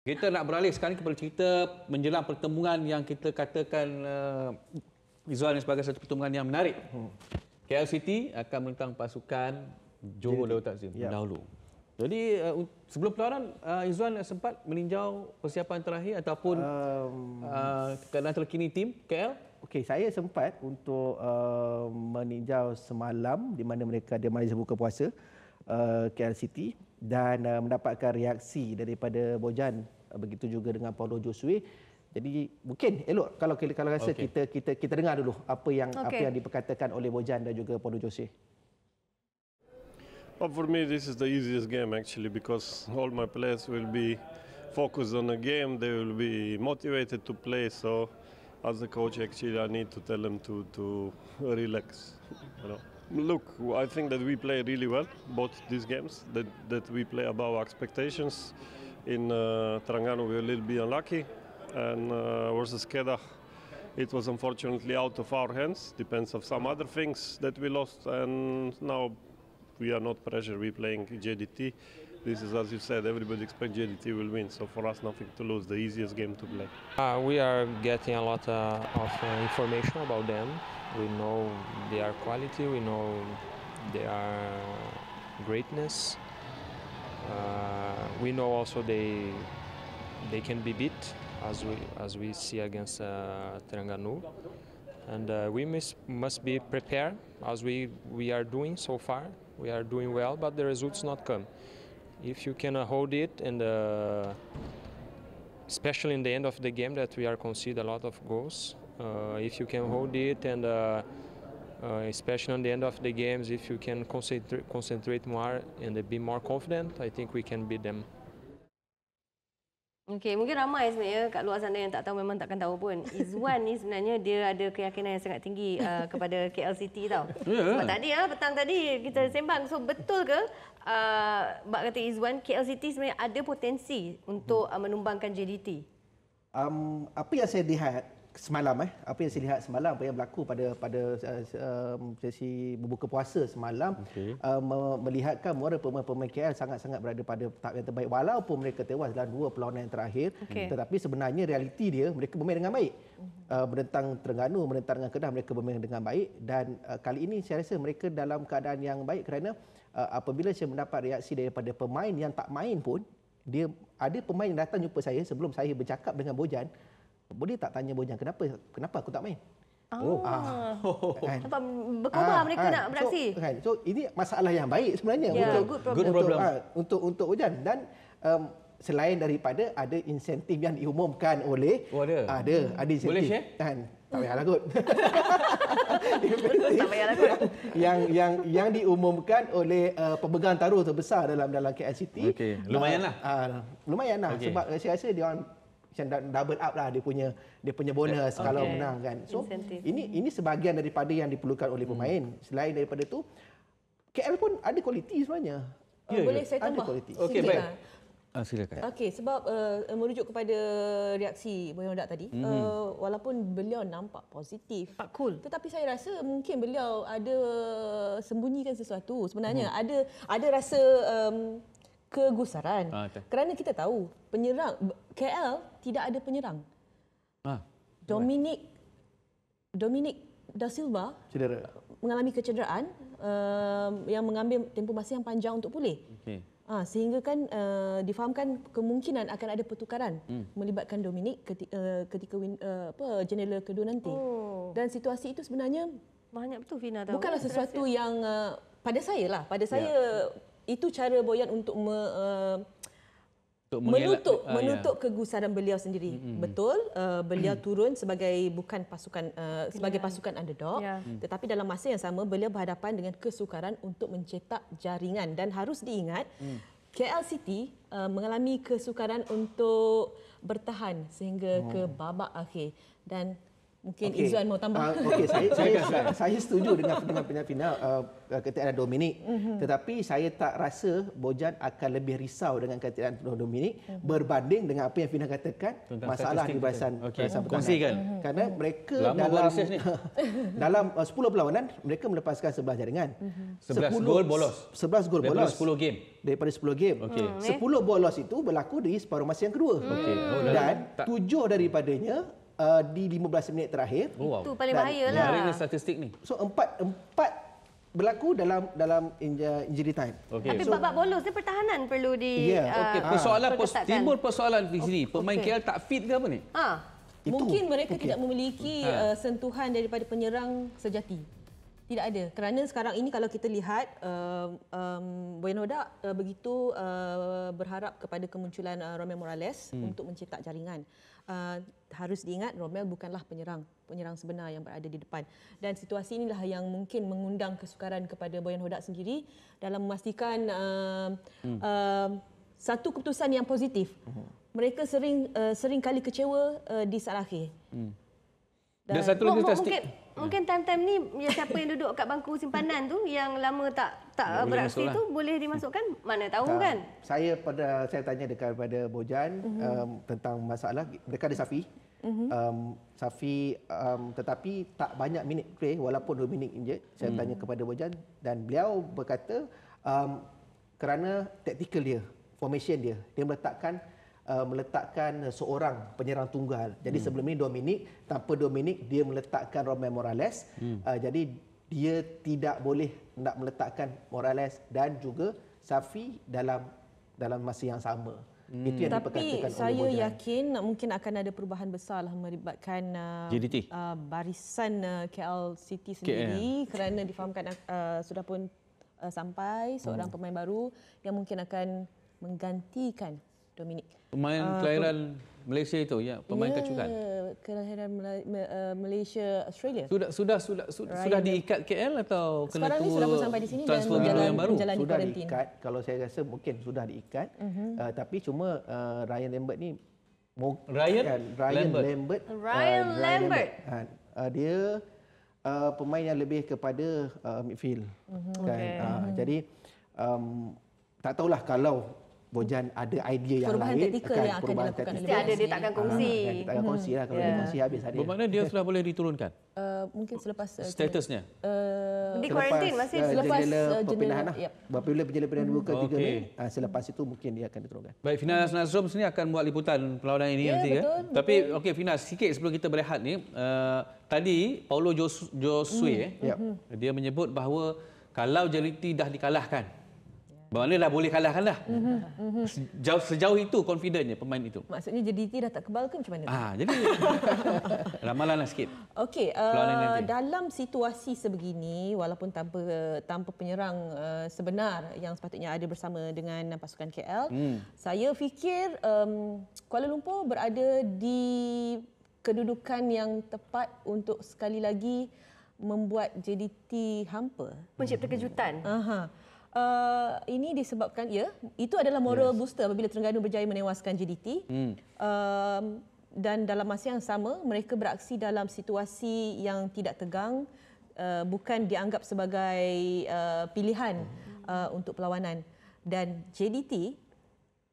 Kita nak beralih sekarang kepada cerita menjelang pertemuan yang kita katakan uh, Izzuan sebagai satu pertemuan yang menarik. Hmm. KL City akan menentang pasukan Johor Darul Ta'zim yeah. dahulu. Jadi uh, sebelum pelawanan, uh, Izzuan sempat meninjau persiapan terakhir ataupun um, uh, keadaan terkini tim KL? Okey, saya sempat untuk uh, meninjau semalam di mana mereka ada majlis buka puasa uh, KL City dan uh, mendapatkan reaksi daripada Bojan uh, begitu juga dengan Paulo Josue. Jadi mungkin elok kalau kalau rasa okay. kita kita kita dengar dulu apa yang okay. apa yang diperkatakan oleh Bojan dan juga Paulo Josue. Well, for me this is the easiest game actually because all my players will be focused on the game, they will be motivated to play so as a coach, actually, I need to tell them to, to relax. You know. Look, I think that we play really well, both these games, that, that we play above expectations. In uh, Trangano, we were a little bit unlucky, and uh, versus Kedah, it was unfortunately out of our hands. Depends of some other things that we lost, and now we are not pressure. We're playing JDT this is, as you said, everybody expects JDT will win, so for us nothing to lose, the easiest game to play. Uh, we are getting a lot uh, of uh, information about them. We know their quality, we know their greatness. Uh, we know also they, they can be beat, as we, as we see against uh, Terengganu and uh, we must be prepared as we, we are doing so far. We are doing well, but the results not come if you can hold it and uh, especially in the end of the game that we are concede a lot of goals uh, if you can hold it and uh, uh, especially on the end of the games, if you can concentrate, concentrate more and be more confident, I think we can beat them. Okay, mungkin ramai sebenarnya kat luar sana yang tak tahu memang takkan tahu pun. Izwan ni sebenarnya dia ada keyakinan yang sangat tinggi uh, kepada KL City tau. Ya, ya. Sebab tadi ya, petang tadi kita sembang. So betul ke uh, bak kata Izwan KL City sebenarnya ada potensi untuk uh, menumbangkan JDT? Um, apa yang saya lihat semalam eh apa yang saya lihat semalam apa yang berlaku pada pada uh, sesi berbuka puasa semalam okay. uh, eh, me- melihatkan muara pemain-pemain KL sangat-sangat berada pada tahap yang terbaik walaupun mereka tewas dalam dua perlawanan yang terakhir okay. Hmm. tetapi sebenarnya realiti dia mereka bermain dengan baik uh, menentang Terengganu menentang dengan Kedah mereka bermain dengan baik dan uh, kali ini saya rasa mereka dalam keadaan yang baik kerana uh, apabila saya mendapat reaksi daripada pemain yang tak main pun dia ada pemain yang datang jumpa saya sebelum saya bercakap dengan Bojan boleh tak tanya bojang kenapa kenapa aku tak main ah. Oh. Ah. ah. Kan? Nampak berkobar ah, mereka ah. nak beraksi. So, kan? so, ini masalah yang baik sebenarnya. Yeah, untuk, good problem. Untuk, good ah, untuk, untuk hujan. Dan um, selain daripada ada insentif yang diumumkan oleh... Oh, ada. Uh, ada, hmm. ada insentif. Boleh share? Kan? Tak payahlah kot. tak payahlah kot. yang, yang, yang diumumkan oleh uh, pemegang taruh terbesar dalam dalam KLCT. Okey. Lumayanlah. Uh, uh, lumayanlah. Okay. Sebab eh, saya rasa dia orang macam double up lah dia punya dia punya bonus okay. kalau menang kan. So Incentive. ini ini sebahagian daripada yang diperlukan oleh hmm. pemain. Hmm. Selain daripada tu KL pun ada kualiti sebenarnya. Oh, uh, yeah, ya. boleh saya tambah. Ada okay, baik. Lah. Ah, silakan. Okey, sebab uh, merujuk kepada reaksi Boyong Dak tadi, mm-hmm. uh, walaupun beliau nampak positif, tak cool. Tetapi saya rasa mungkin beliau ada sembunyikan sesuatu. Sebenarnya mm-hmm. ada ada rasa um, kegusaran. Ha, Kerana kita tahu penyerang KL tidak ada penyerang. Ha. Dominic Dominic Da Silva cedera. mengalami kecederaan uh, yang mengambil tempoh masa yang panjang untuk pulih. Okay. Ha, ah, sehingga kan uh, difahamkan kemungkinan akan ada pertukaran hmm. melibatkan Dominic ketika, uh, ketika win, uh, apa jendela kedua nanti. Oh. Dan situasi itu sebenarnya banyak betul Fina tahu. Bukanlah sesuatu yang uh, pada saya lah, pada ya. saya yeah itu cara Boyan untuk me, uh, untuk menutup uh, menutup yeah. kegusaran beliau sendiri. Mm-hmm. Betul, uh, beliau mm. turun sebagai bukan pasukan uh, sebagai pasukan underdog, yeah. Mm. tetapi dalam masa yang sama beliau berhadapan dengan kesukaran untuk mencetak jaringan dan harus diingat mm. KL City uh, mengalami kesukaran untuk bertahan sehingga oh. ke babak akhir dan Mungkin okay. Izzuan mau tambah. Uh, ah, okay, saya, saya, saya, saya setuju dengan dengan penyiasat final uh, ketiadaan Dominic. Mm-hmm. Tetapi saya tak rasa Bojan akan lebih risau dengan ketiadaan Dominic mm-hmm. berbanding dengan apa yang Fina katakan Tentang masalah di barisan okay. barisan mm-hmm. Kongsikan. mm-hmm. mereka Lama dalam dalam uh, 10 perlawanan, mereka melepaskan 11 jaringan. Mm-hmm. 11, gol bolos. 11 gol bolos. Daripada 10 game. Daripada 10 game. Okay. mm 10 bolos itu berlaku di separuh masa yang kedua. Mhm. Okay. Oh, Dan 7 daripadanya uh, di 15 minit terakhir. Oh, wow. Itu paling bahaya ya. lah. Dari ya. statistik ni. So empat empat berlaku dalam dalam injury time. Okay. Tapi so, babak bolos ni pertahanan perlu di yeah. Uh, okay. persoalan uh, timbul persoalan di sini. Pemain okay. KL tak fit ke apa ni? Ha. Itu. Mungkin mereka okay. tidak memiliki ha. uh, sentuhan daripada penyerang sejati. Tidak ada. Kerana sekarang ini kalau kita lihat uh, um, um Buenoda uh, begitu uh, berharap kepada kemunculan uh, Romel Morales hmm. untuk mencetak jaringan. Uh, harus diingat Romel bukanlah penyerang penyerang sebenar yang berada di depan. Dan situasi inilah yang mungkin mengundang kesukaran kepada Boyan Hodak sendiri dalam memastikan uh, hmm. uh, satu keputusan yang positif. Hmm. Mereka sering uh, sering kali kecewa uh, di saat akhir. Hmm. Dan, Dan satu lagi mo- Mungkin time-time ni ya, siapa yang duduk kat bangku simpanan tu yang lama tak tak ya, beraksi tu lah. boleh dimasukkan? Mana tahu tak. kan? Saya pada saya tanya dekat pada Bojan uh mhm. -huh. um, tentang masalah dekat ada Safi. Uh mhm. -huh. um, Safi um, tetapi tak banyak minit play walaupun 2 minit je. Saya uh mhm. -huh. tanya kepada Bojan dan beliau berkata um, kerana taktikal dia, formation dia, dia meletakkan uh, meletakkan uh, seorang penyerang tunggal. Jadi hmm. sebelum ini Dominic, tanpa Dominic dia meletakkan Romain Morales. Hmm. Uh, jadi dia tidak boleh nak meletakkan Morales dan juga Safi dalam dalam masa yang sama. Hmm. Itu yang Tapi saya Bojan. yakin mungkin akan ada perubahan besar lah melibatkan uh, uh, barisan uh, KL City sendiri KL. kerana difahamkan uh, sudah pun uh, sampai seorang hmm. pemain baru yang mungkin akan menggantikan Dominic. Pemain uh, kelahiran pe- Malaysia itu ya, pemain yeah, kacukan. Kelahiran eh, Malaysia Australia. Sudah sudah sudah Ryan sudah diikat KL atau kena Sekarang tunggu sudah sampai di sini transfer dan jalan, yang baru sudah quarantine. diikat. Kalau saya rasa mungkin sudah diikat. Uh-huh. Uh, tapi cuma uh, Ryan Lambert ni Ryan, kan, Ryan Lambert. Lambert. Ryan uh, Lambert. Ryan Lambert. Uh, dia uh, pemain yang lebih kepada uh, midfield. Uh-huh. Kan. Okay. Uh, uh-huh. Jadi um, tak tahulah kalau Bojan ada idea yang perubahan lain tetika akan, yang akan perubahan dilakukan tetika. ada dia takkan kongsi ah, kan, takkan hmm. kongsi lah kalau yeah. dia ya. kongsi habis hari bermakna dia sudah boleh diturunkan uh, mungkin selepas uh, statusnya uh, di quarantine masih selepas uh, jenela perpindahan lah yep. berapa bila perpindahan hmm. 2 ke 3 okay. uh, selepas itu mungkin dia akan diturunkan baik Fina hmm. Nasrum sini akan buat liputan perlawanan ini yeah, nanti ya? betul, ya. tapi ok Fina sikit sebelum kita berehat ni uh, tadi Paulo Jos hmm. eh, yep. Ya. Hmm. dia menyebut bahawa kalau JLT dah dikalahkan Bermakna dah boleh kalahkan dah. Sejauh, sejauh itu confidentnya pemain itu. Maksudnya JDT dah tak kebal ke macam mana? Ah, jadi ramalanlah sikit. Okey, uh, dalam situasi sebegini walaupun tanpa tanpa penyerang uh, sebenar yang sepatutnya ada bersama dengan pasukan KL, hmm. saya fikir um, Kuala Lumpur berada di kedudukan yang tepat untuk sekali lagi membuat JDT hampa. Pencipta kejutan. Aha. Uh-huh. Uh, ini disebabkan ya itu adalah moral yes. booster apabila Terengganu berjaya menewaskan JDT hmm. uh, dan dalam masa yang sama mereka beraksi dalam situasi yang tidak tegang uh, bukan dianggap sebagai uh, pilihan hmm. uh, untuk perlawanan dan JDT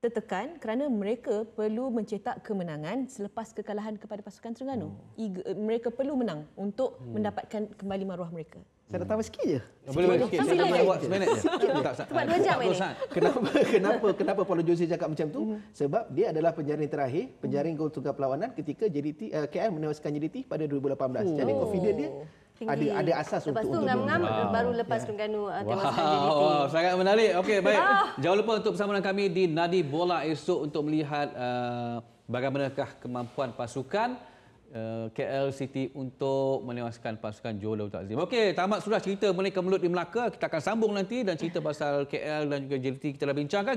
tertekan kerana mereka perlu mencetak kemenangan selepas kekalahan kepada pasukan Terengganu hmm. mereka perlu menang untuk hmm. mendapatkan kembali maruah mereka saya dah tambah sikit je. Sikit boleh buat sikit. Saya boleh buat seminit Tak, tak. Buat jam ini. Kenapa, kenapa, kenapa Paulo Jose cakap macam tu? Hmm. Sebab dia adalah penjaring terakhir, penjaring gol tunggal perlawanan ketika JDT, uh, eh, KL menewaskan JDT pada 2018. Jadi oh. confidence dia ada, ada asas lepas untuk itu. ngam -ngam, wow. baru lepas yeah. Terengganu uh, tewas wow. wow. sangat menarik Okay, baik ah. jangan lupa untuk persambungan kami di Nadi Bola esok untuk melihat uh, bagaimanakah kemampuan pasukan uh, eh, KL City untuk menewaskan pasukan Johor Darul Takzim. Okey, tamat sudah cerita mengenai kemelut di Melaka. Kita akan sambung nanti dan cerita pasal KL dan juga JDT kita dah bincangkan.